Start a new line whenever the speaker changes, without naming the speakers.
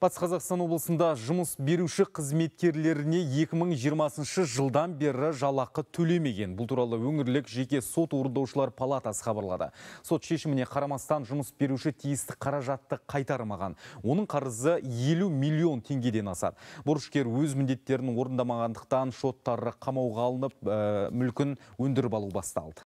батыс қазақстан облысында жұмыс беруші қызметкерлеріне 2020 жылдан бері жалақы төлемеген бұл туралы өңірлік жеке сот орындаушылар палатасы хабарлады сот шешіміне қарамастан жұмыс беруші тиісті қаражатты қайтарымаған. оның қарызы 50 миллион теңгеден асады борышкер өз міндеттерін орындамағандықтан шоттары қамауға алынып э, мүлкін өндіріп алу басталды